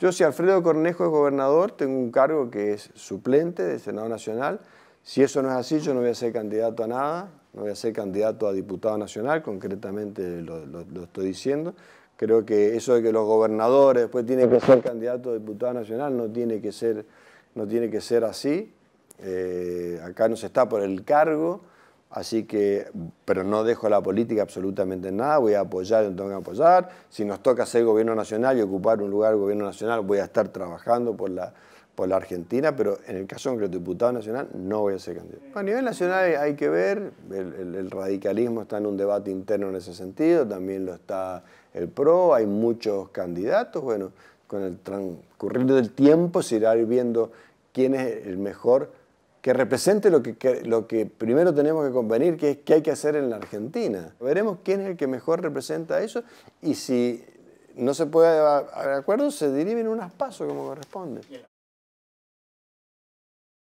Yo si Alfredo Cornejo es gobernador, tengo un cargo que es suplente del Senado Nacional. Si eso no es así, yo no voy a ser candidato a nada, no voy a ser candidato a diputado nacional, concretamente lo, estoy diciendo. Creo que eso de que los gobernadores después tienen que ser candidatos a diputado nacional no tiene que ser, no tiene que ser así. Eh, acá no se está por el cargo, Así que, pero no dejo la política absolutamente nada, voy a apoyar no tengo que apoyar. Si nos toca ser gobierno nacional y ocupar un lugar gobierno nacional, voy a estar trabajando por la, por la Argentina, pero en el caso concreto de diputado nacional no voy a ser candidato. A nivel nacional hay que ver, el, radicalismo está en un debate interno en ese sentido, también lo está el PRO, hay muchos candidatos, bueno, con el transcurrir del tiempo se irá viendo quién es el mejor que represente lo que, lo que primero tenemos que convenir, que es qué hay que hacer en la Argentina. Veremos quién es el que mejor representa eso y si no se puede a acuerdo, se dirimen unas pasos como corresponde.